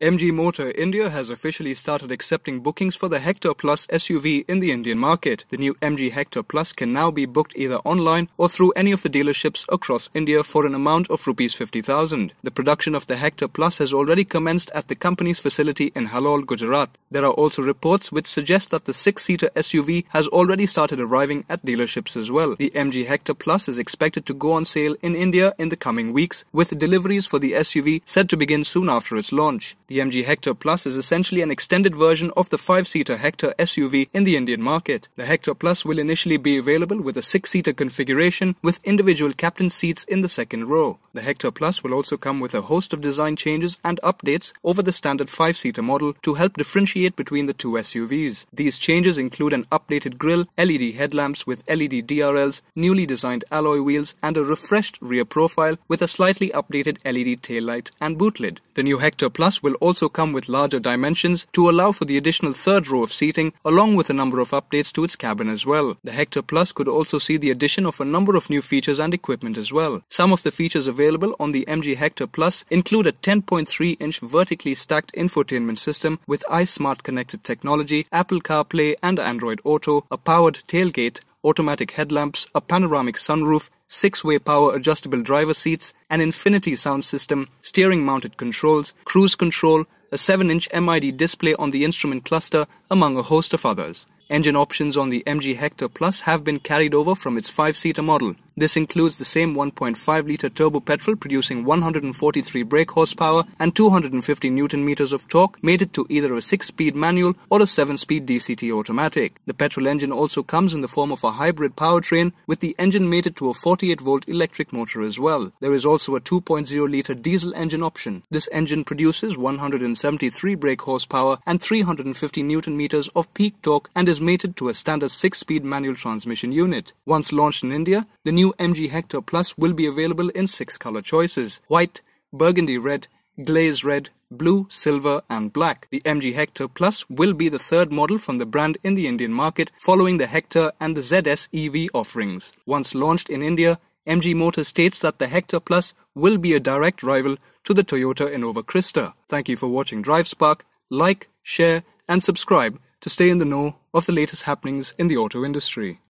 MG Motor India has officially started accepting bookings for the Hector Plus SUV in the Indian market. The new MG Hector Plus can now be booked either online or through any of the dealerships across India for an amount of rupees 50,000. The production of the Hector Plus has already commenced at the company's facility in Halol, Gujarat. There are also reports which suggest that the six-seater SUV has already started arriving at dealerships as well. The MG Hector Plus is expected to go on sale in India in the coming weeks, with deliveries for the SUV set to begin soon after its launch. The MG Hector Plus is essentially an extended version of the five-seater Hector SUV in the Indian market. The Hector Plus will initially be available with a six-seater configuration with individual captain seats in the second row. The Hector Plus will also come with a host of design changes and updates over the standard five-seater model to help differentiate between the two SUVs. These changes include an updated grille, LED headlamps with LED DRLs, newly designed alloy wheels, and a refreshed rear profile with a slightly updated LED taillight and boot lid. The new Hector Plus will also come with larger dimensions to allow for the additional third row of seating, along with a number of updates to its cabin as well. The Hector Plus could also see the addition of a number of new features and equipment as well. Some of the features available on the MG Hector Plus include a 10.3 inch vertically stacked infotainment system with iSmart connected technology, Apple CarPlay and Android Auto, a powered tailgate, automatic headlamps, a panoramic sunroof, six-way power adjustable driver seats, an infinity sound system, steering mounted controls, cruise control, a 7-inch MID display on the instrument cluster, among a host of others. Engine options on the MG Hector Plus have been carried over from its 5-seater model. This includes the same 1.5 litre turbo petrol producing 143 brake horsepower and 250 newton meters of torque, mated to either a 6 speed manual or a 7 speed DCT automatic. The petrol engine also comes in the form of a hybrid powertrain with the engine mated to a 48 volt electric motor as well. There is also a 2.0 litre diesel engine option. This engine produces 173 brake horsepower and 350 newton meters of peak torque and is mated to a standard 6 speed manual transmission unit. Once launched in India, the new new MG Hector Plus will be available in six color choices white, burgundy red, glaze red, blue, silver, and black. The MG Hector Plus will be the third model from the brand in the Indian market, following the Hector and the ZS EV offerings. Once launched in India, MG Motor states that the Hector Plus will be a direct rival to the Toyota Innova Crista. Thank you for watching DriveSpark. Like, share, and subscribe to stay in the know of the latest happenings in the auto industry.